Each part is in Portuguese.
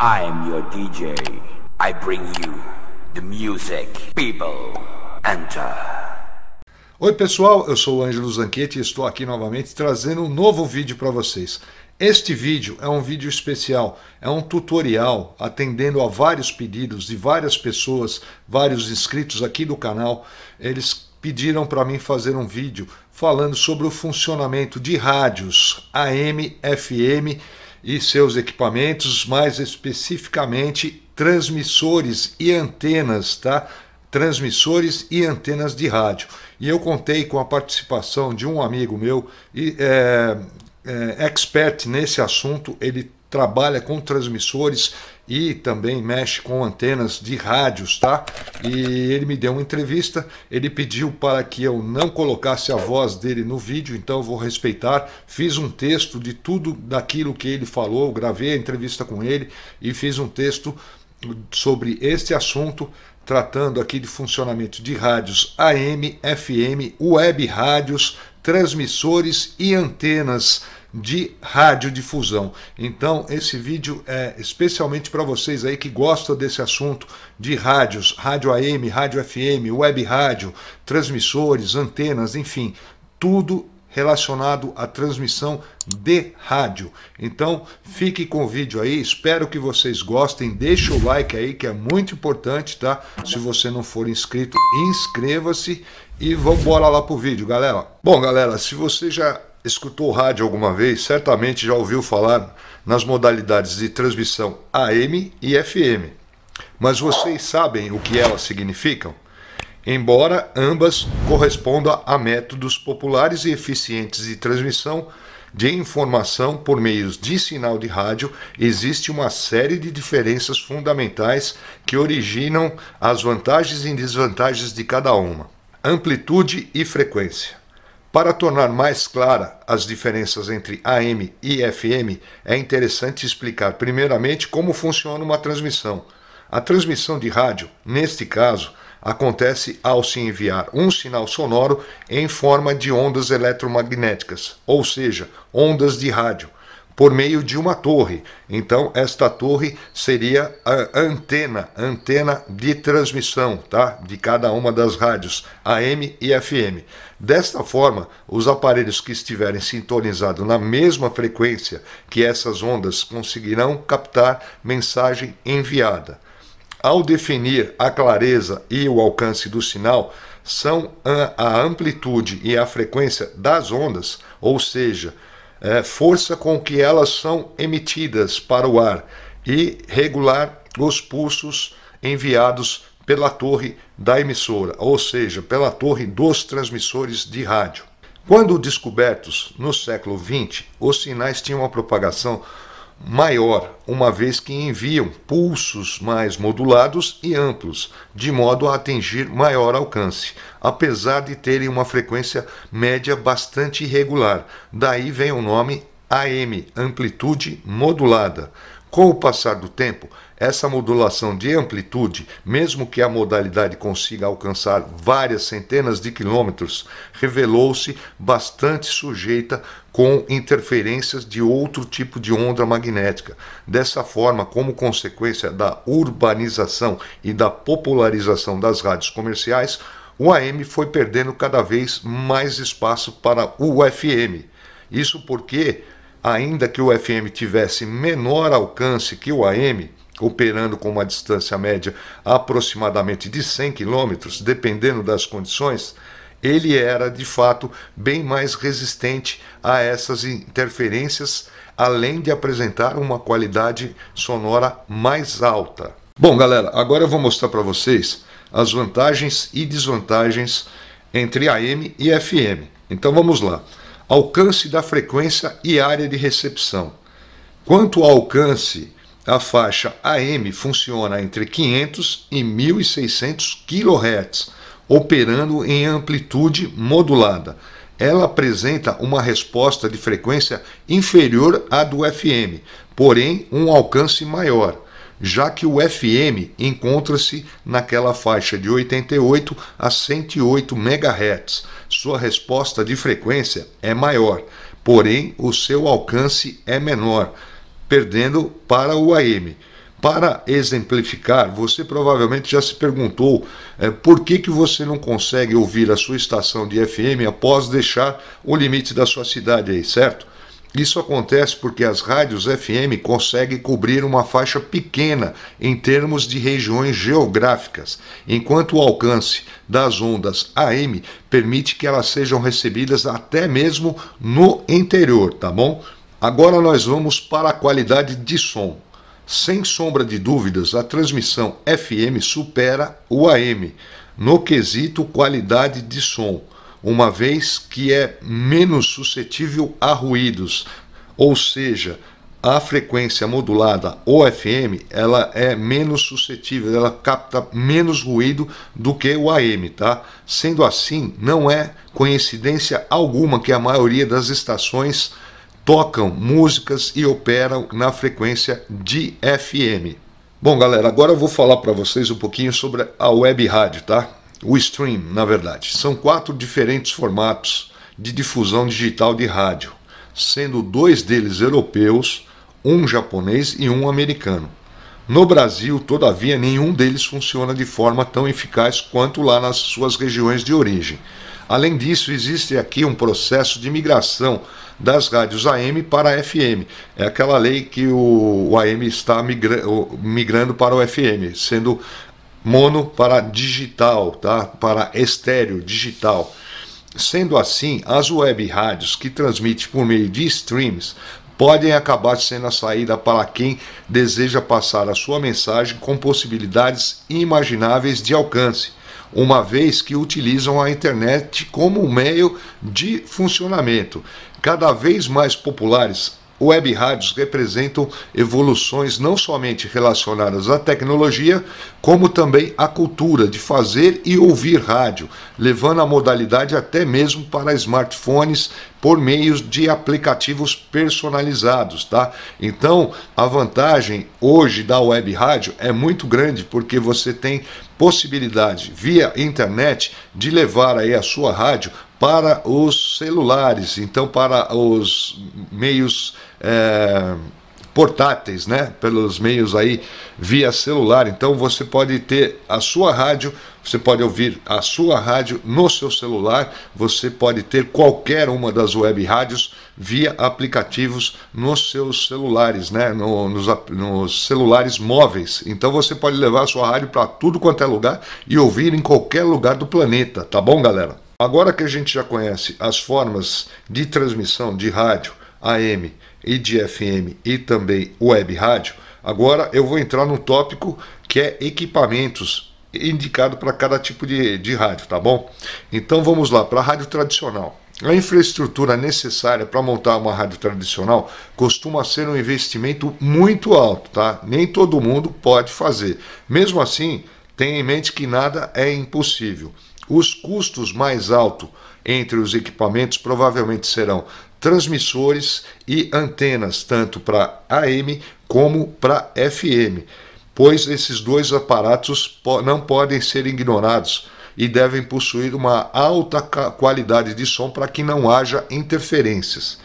I am your DJ. I bring you the music. People, enter. Oi, pessoal, eu sou o Ângelo Zanquete e estou aqui novamente trazendo um novo vídeo para vocês. Este vídeo é um vídeo especial, é um tutorial atendendo a vários pedidos de várias pessoas, vários inscritos aqui do canal. Eles pediram para mim fazer um vídeo falando sobre o funcionamento de rádios AM, FM e seus equipamentos, mais especificamente transmissores e antenas, tá? Transmissores e antenas de rádio. E eu contei com a participação de um amigo meu, e, é, é, expert nesse assunto, ele trabalha com transmissores e também mexe com antenas de rádios, tá? E ele me deu uma entrevista, ele pediu para que eu não colocasse a voz dele no vídeo, então eu vou respeitar. Fiz um texto de tudo daquilo que ele falou, gravei a entrevista com ele e fiz um texto sobre este assunto, tratando aqui de funcionamento de rádios AM, FM, web rádios, transmissores e antenas de radiodifusão. Então, esse vídeo é especialmente para vocês aí que gostam desse assunto de rádios, rádio AM, rádio FM, web rádio, transmissores, antenas, enfim, tudo relacionado à transmissão de rádio. Então, fique com o vídeo aí, espero que vocês gostem, deixa o like aí que é muito importante, tá? Se você não for inscrito, inscreva-se e vamos bora lá pro vídeo, galera. Bom, galera, se você já escutou rádio alguma vez, certamente já ouviu falar nas modalidades de transmissão AM e FM. Mas vocês sabem o que elas significam? Embora ambas correspondam a métodos populares e eficientes de transmissão de informação por meios de sinal de rádio, existe uma série de diferenças fundamentais que originam as vantagens e desvantagens de cada uma. Amplitude e frequência. Para tornar mais clara as diferenças entre AM e FM, é interessante explicar primeiramente como funciona uma transmissão. A transmissão de rádio, neste caso, acontece ao se enviar um sinal sonoro em forma de ondas eletromagnéticas, ou seja, ondas de rádio, por meio de uma torre. Então, esta torre seria a antena, antena de transmissão, tá? De cada uma das rádios AM e FM. Desta forma, os aparelhos que estiverem sintonizados na mesma frequência que essas ondas conseguirão captar mensagem enviada. Ao definir a clareza e o alcance do sinal, são a amplitude e a frequência das ondas, ou seja, é, força com que elas são emitidas para o ar e regular os pulsos enviados pela torre da emissora, ou seja, pela torre dos transmissores de rádio. Quando descobertos no século XX, os sinais tinham uma propagação maior, uma vez que enviam pulsos mais modulados e amplos, de modo a atingir maior alcance, apesar de terem uma frequência média bastante irregular. Daí vem o nome AM, amplitude modulada. Com o passar do tempo, essa modulação de amplitude, mesmo que a modalidade consiga alcançar várias centenas de quilômetros, revelou-se bastante sujeita com interferências de outro tipo de onda magnética. Dessa forma, como consequência da urbanização e da popularização das rádios comerciais, o AM foi perdendo cada vez mais espaço para o FM. Isso porque, ainda que o FM tivesse menor alcance que o AM, operando com uma distância média aproximadamente de 100 km, dependendo das condições, ele era de fato bem mais resistente a essas interferências, além de apresentar uma qualidade sonora mais alta. Bom, galera, agora eu vou mostrar para vocês as vantagens e desvantagens entre AM e FM. Então vamos lá. Alcance da frequência e área de recepção. Quanto ao alcance, a faixa AM funciona entre 500 e 1600 kHz operando em amplitude modulada. Ela apresenta uma resposta de frequência inferior à do FM, porém um alcance maior, já que o FM encontra-se naquela faixa de 88 a 108 MHz. Sua resposta de frequência é maior, porém o seu alcance é menor, perdendo para o AM. Para exemplificar, você provavelmente já se perguntou é, por que, que você não consegue ouvir a sua estação de FM após deixar o limite da sua cidade aí, certo? Isso acontece porque as rádios FM conseguem cobrir uma faixa pequena em termos de regiões geográficas, enquanto o alcance das ondas AM permite que elas sejam recebidas até mesmo no interior, tá bom? Agora nós vamos para a qualidade de som. Sem sombra de dúvidas, a transmissão FM supera o AM no quesito qualidade de som, uma vez que é menos suscetível a ruídos, ou seja, a frequência modulada OFM ela é menos suscetível, ela capta menos ruído do que o AM, tá? Sendo assim, não é coincidência alguma que a maioria das estações tocam músicas e operam na frequência de FM. Bom, galera, agora eu vou falar para vocês um pouquinho sobre a web rádio, tá? O stream, na verdade. São quatro diferentes formatos de difusão digital de rádio, sendo dois deles europeus, um japonês e um americano. No Brasil, todavia, nenhum deles funciona de forma tão eficaz quanto lá nas suas regiões de origem. Além disso, existe aqui um processo de migração das rádios AM para FM. É aquela lei que o, o AM está migra migrando para o FM, sendo mono para digital, tá? para estéreo digital. Sendo assim, as web rádios que transmitem por meio de streams podem acabar sendo a saída para quem deseja passar a sua mensagem com possibilidades imagináveis de alcance uma vez que utilizam a internet como um meio de funcionamento. Cada vez mais populares, web rádios representam evoluções não somente relacionadas à tecnologia, como também à cultura de fazer e ouvir rádio, levando a modalidade até mesmo para smartphones, por meio de aplicativos personalizados, tá? Então, a vantagem hoje da web rádio é muito grande porque você tem possibilidade via internet de levar aí a sua rádio para os celulares, então para os meios é, portáteis, né? Pelos meios aí via celular. Então você pode ter a sua rádio você pode ouvir a sua rádio no seu celular, você pode ter qualquer uma das web rádios via aplicativos nos seus celulares, né? No, nos, nos, celulares móveis. Então você pode levar a sua rádio para tudo quanto é lugar e ouvir em qualquer lugar do planeta, tá bom, galera? Agora que a gente já conhece as formas de transmissão de rádio, AM e de FM e também web rádio, agora eu vou entrar no tópico que é equipamentos indicado para cada tipo de, de rádio, tá bom? Então vamos lá, para a rádio tradicional. A infraestrutura necessária para montar uma rádio tradicional costuma ser um investimento muito alto, tá? Nem todo mundo pode fazer. Mesmo assim, tenha em mente que nada é impossível. Os custos mais altos entre os equipamentos provavelmente serão transmissores e antenas, tanto para AM como para FM pois esses dois aparatos não podem ser ignorados e devem possuir uma alta qualidade de som para que não haja interferências.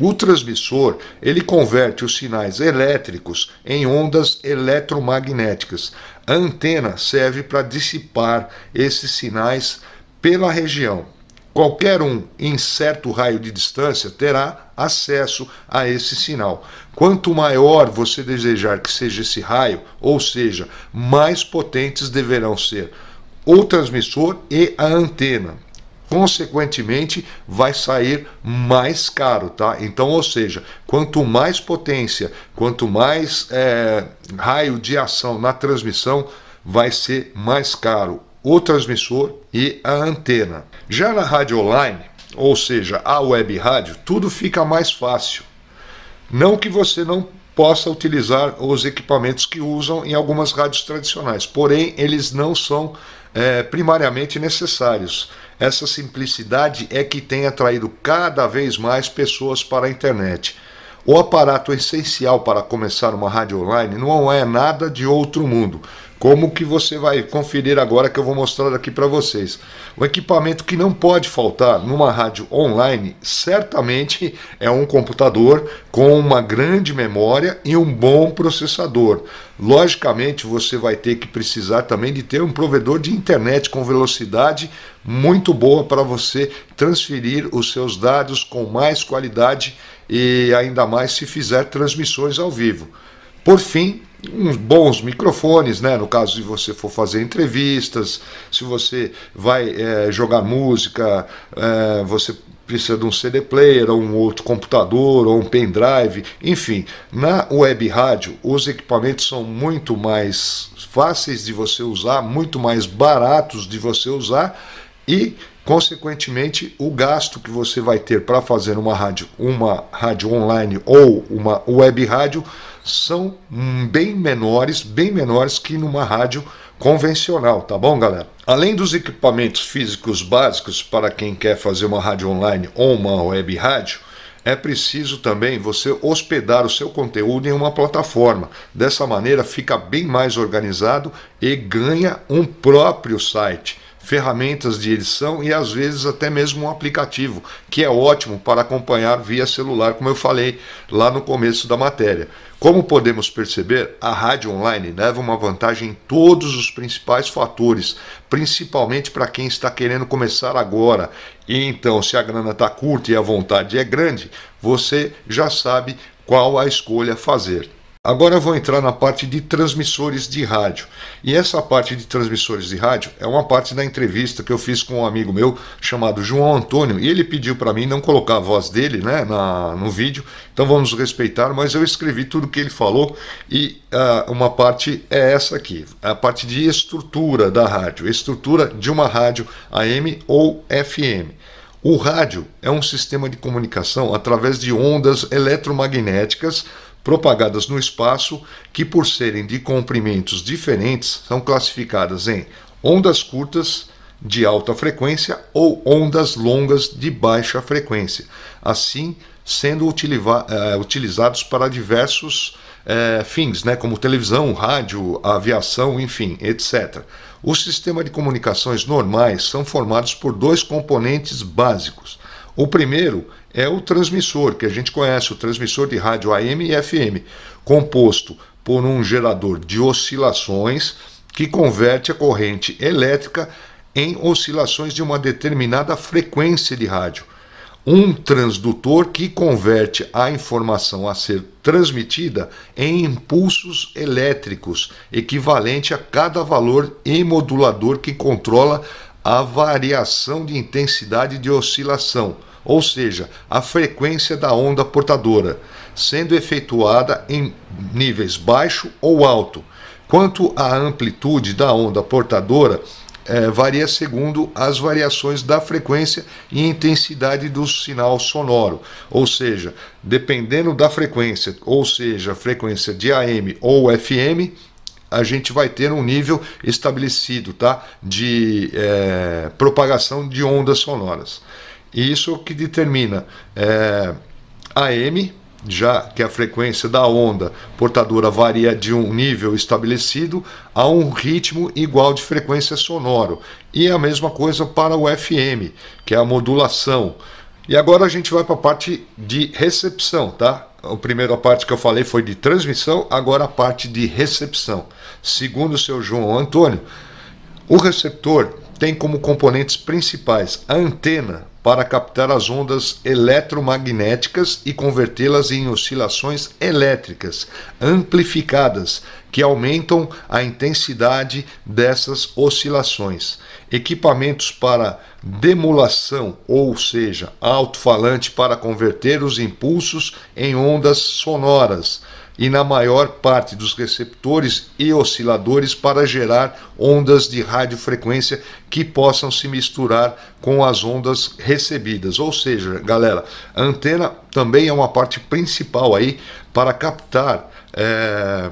O transmissor ele converte os sinais elétricos em ondas eletromagnéticas. A antena serve para dissipar esses sinais pela região. Qualquer um em certo raio de distância terá acesso a esse sinal. Quanto maior você desejar que seja esse raio, ou seja, mais potentes deverão ser o transmissor e a antena. Consequentemente, vai sair mais caro, tá? Então, ou seja, quanto mais potência, quanto mais é, raio de ação na transmissão, vai ser mais caro o transmissor e a antena. Já na rádio online, ou seja, a web rádio, tudo fica mais fácil. Não que você não possa utilizar os equipamentos que usam em algumas rádios tradicionais, porém eles não são é, primariamente necessários. Essa simplicidade é que tem atraído cada vez mais pessoas para a internet. O aparato essencial para começar uma rádio online não é nada de outro mundo como que você vai conferir agora que eu vou mostrar aqui para vocês. O equipamento que não pode faltar numa rádio online certamente é um computador com uma grande memória e um bom processador. Logicamente, você vai ter que precisar também de ter um provedor de internet com velocidade muito boa para você transferir os seus dados com mais qualidade e ainda mais se fizer transmissões ao vivo. Por fim, uns bons microfones, né? No caso de você for fazer entrevistas, se você vai é, jogar música, é, você precisa de um CD player, ou um outro computador, ou um pendrive, enfim. Na web rádio, os equipamentos são muito mais fáceis de você usar, muito mais baratos de você usar e Consequentemente, o gasto que você vai ter para fazer uma rádio, uma rádio online ou uma web rádio são bem menores, bem menores que numa rádio convencional, tá bom, galera? Além dos equipamentos físicos básicos para quem quer fazer uma rádio online ou uma web rádio, é preciso também você hospedar o seu conteúdo em uma plataforma. Dessa maneira fica bem mais organizado e ganha um próprio site ferramentas de edição e às vezes até mesmo um aplicativo, que é ótimo para acompanhar via celular, como eu falei lá no começo da matéria. Como podemos perceber, a rádio online leva uma vantagem em todos os principais fatores, principalmente para quem está querendo começar agora. E então, se a grana está curta e a vontade é grande, você já sabe qual a escolha fazer. Agora eu vou entrar na parte de transmissores de rádio. E essa parte de transmissores de rádio é uma parte da entrevista que eu fiz com um amigo meu chamado João Antônio. E ele pediu para mim não colocar a voz dele né, na, no vídeo, então vamos respeitar. Mas eu escrevi tudo que ele falou e uh, uma parte é essa aqui: a parte de estrutura da rádio, estrutura de uma rádio AM ou FM. O rádio é um sistema de comunicação através de ondas eletromagnéticas propagadas no espaço, que por serem de comprimentos diferentes, são classificadas em ondas curtas de alta frequência ou ondas longas de baixa frequência, assim sendo eh, utilizados para diversos é, fins, né, como televisão, rádio, aviação, enfim, etc. Os sistemas de comunicações normais são formados por dois componentes básicos o primeiro é o transmissor, que a gente conhece, o transmissor de rádio AM e FM, composto por um gerador de oscilações que converte a corrente elétrica em oscilações de uma determinada frequência de rádio. Um transdutor que converte a informação a ser transmitida em impulsos elétricos, equivalente a cada valor em modulador que controla a variação de intensidade de oscilação, ou seja, a frequência da onda portadora, sendo efetuada em níveis baixo ou alto. Quanto à amplitude da onda portadora, é, varia segundo as variações da frequência e intensidade do sinal sonoro, ou seja, dependendo da frequência, ou seja, frequência de AM ou FM, a gente vai ter um nível estabelecido tá? de é, propagação de ondas sonoras. E isso é que determina é, AM, já que a frequência da onda portadora varia de um nível estabelecido a um ritmo igual de frequência sonoro. E é a mesma coisa para o FM, que é a modulação. E agora a gente vai para a parte de recepção, tá? A primeira parte que eu falei foi de transmissão, agora a parte de recepção. Segundo o seu João Antônio, o receptor tem como componentes principais a antena para captar as ondas eletromagnéticas e convertê-las em oscilações elétricas amplificadas que aumentam a intensidade dessas oscilações. Equipamentos para demulação, ou seja, alto-falante para converter os impulsos em ondas sonoras e na maior parte dos receptores e osciladores para gerar ondas de radiofrequência que possam se misturar com as ondas recebidas. Ou seja, galera, a antena também é uma parte principal aí para captar é,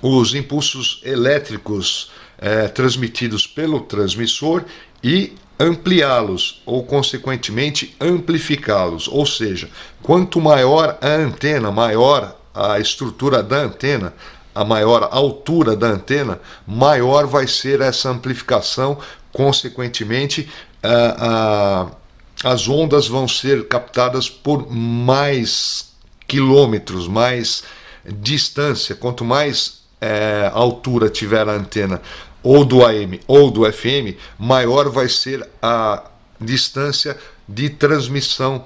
os impulsos elétricos é, transmitidos pelo transmissor e ampliá-los ou, consequentemente, amplificá-los. Ou seja, quanto maior a antena, maior a estrutura da antena, a maior altura da antena, maior vai ser essa amplificação, consequentemente, a, a, as ondas vão ser captadas por mais quilômetros, mais distância. Quanto mais é, altura tiver a antena, ou do AM ou do FM, maior vai ser a distância de transmissão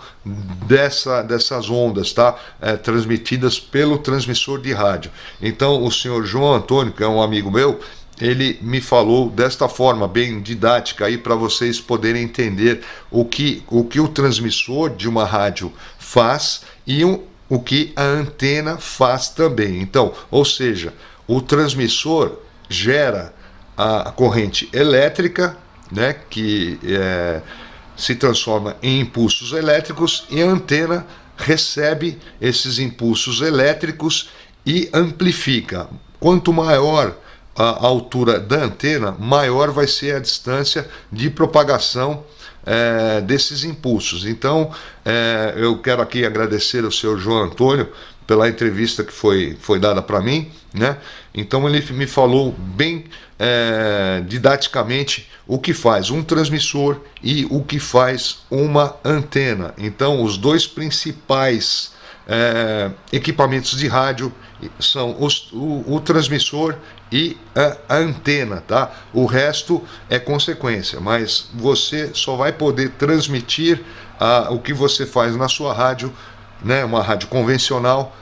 dessa, dessas ondas, tá? É, transmitidas pelo transmissor de rádio. Então, o senhor João Antônio, que é um amigo meu, ele me falou desta forma, bem didática, aí para vocês poderem entender o que, o que o transmissor de uma rádio faz e um, o que a antena faz também. Então, ou seja, o transmissor gera a corrente elétrica, né? Que é, se transforma em impulsos elétricos e a antena recebe esses impulsos elétricos e amplifica. Quanto maior a altura da antena, maior vai ser a distância de propagação é, desses impulsos. Então, é, eu quero aqui agradecer ao seu João Antônio pela entrevista que foi, foi dada para mim, né? Então ele me falou bem é, didaticamente o que faz um transmissor e o que faz uma antena. Então os dois principais é, equipamentos de rádio são os, o, o, transmissor e a antena, tá? O resto é consequência, mas você só vai poder transmitir ah, o que você faz na sua rádio, né? Uma rádio convencional,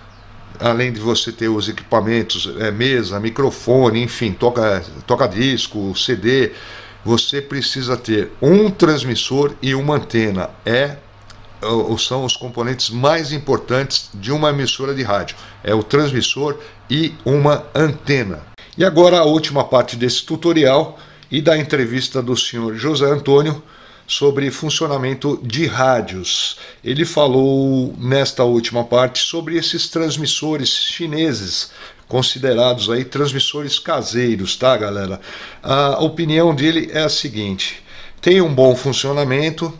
além de você ter os equipamentos, é, mesa, microfone, enfim, toca, toca disco, CD, você precisa ter um transmissor e uma antena. É são os componentes mais importantes de uma emissora de rádio. É o transmissor e uma antena. E agora a última parte desse tutorial e da entrevista do senhor José Antônio sobre funcionamento de rádios. Ele falou nesta última parte sobre esses transmissores chineses considerados aí transmissores caseiros, tá, galera? A opinião dele é a seguinte: tem um bom funcionamento,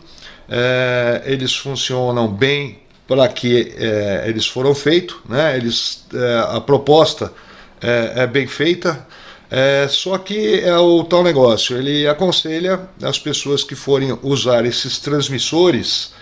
é, eles funcionam bem para que é, eles foram feitos, né? Eles é, a proposta é, é bem feita. É, só que é o tal negócio, ele aconselha as pessoas que forem usar esses transmissores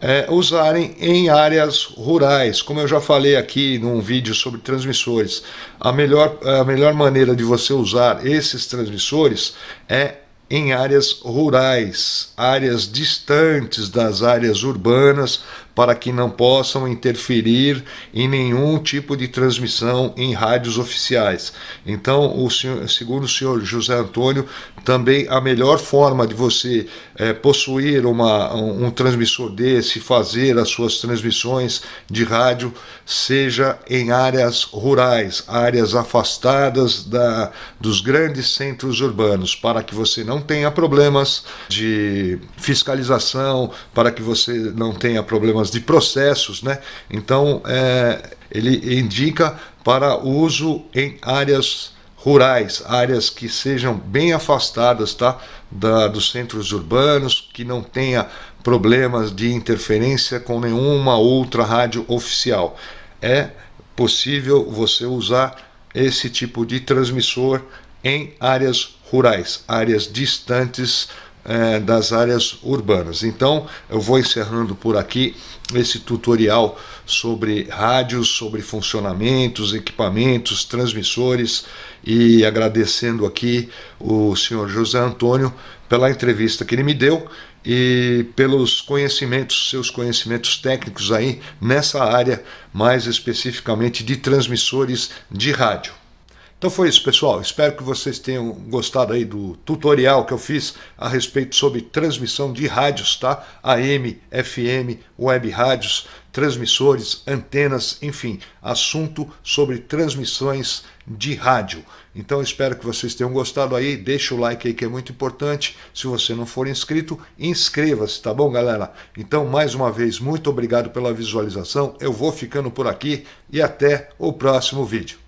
é, usarem em áreas rurais. Como eu já falei aqui num vídeo sobre transmissores, a melhor, a melhor maneira de você usar esses transmissores é em áreas rurais, áreas distantes das áreas urbanas, para que não possam interferir em nenhum tipo de transmissão em rádios oficiais. Então, o senhor, segundo o senhor José Antônio, também a melhor forma de você é, possuir uma, um, um transmissor desse, fazer as suas transmissões de rádio, seja em áreas rurais, áreas afastadas da, dos grandes centros urbanos, para que você não tenha problemas de fiscalização, para que você não tenha problemas normas, de processos, né? Então é, ele indica para uso em áreas rurais, áreas que sejam bem afastadas, tá, da, dos centros urbanos, que não tenha problemas de interferência com nenhuma outra rádio oficial. É possível você usar esse tipo de transmissor em áreas rurais, áreas distantes é, das áreas urbanas. Então, eu vou encerrando por aqui esse tutorial sobre rádios, sobre funcionamentos, equipamentos, transmissores e agradecendo aqui o senhor José Antônio pela entrevista que ele me deu e pelos conhecimentos, seus conhecimentos técnicos aí nessa área, mais especificamente de transmissores de rádio. Então foi isso, pessoal. Espero que vocês tenham gostado aí do tutorial que eu fiz a respeito sobre transmissão de rádios, tá? AM, FM, web rádios, transmissores, antenas, enfim, assunto sobre transmissões de rádio. Então espero que vocês tenham gostado aí, deixa o like aí que é muito importante. Se você não for inscrito, inscreva-se, tá bom, galera? Então, mais uma vez, muito obrigado pela visualização. Eu vou ficando por aqui e até o próximo vídeo.